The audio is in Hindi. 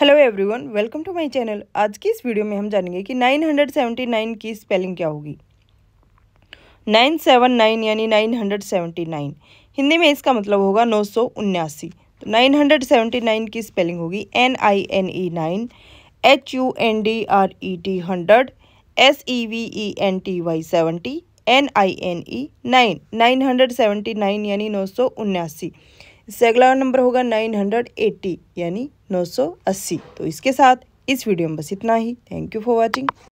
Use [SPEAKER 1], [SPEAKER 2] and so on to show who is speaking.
[SPEAKER 1] hello everyone welcome to my channel आज की इस वीडियो में हम जानेंगे कि 979 की स्पेलिंग क्या होगी 979 यानी 979 हिंदी में इसका मतलब होगा नौ सौ उन्यासी तो नाइन की स्पेलिंग होगी N I N E nine H U N D R E T hundred S E V E N T Y seventy N I N E nine nine hundred nine यानी नौ सौ उन्यासी इससे अगला नंबर होगा नाइन हंड्रेड एट्टी यानी नौ सौ अस्सी तो इसके साथ इस वीडियो में बस इतना ही थैंक यू फॉर वॉचिंग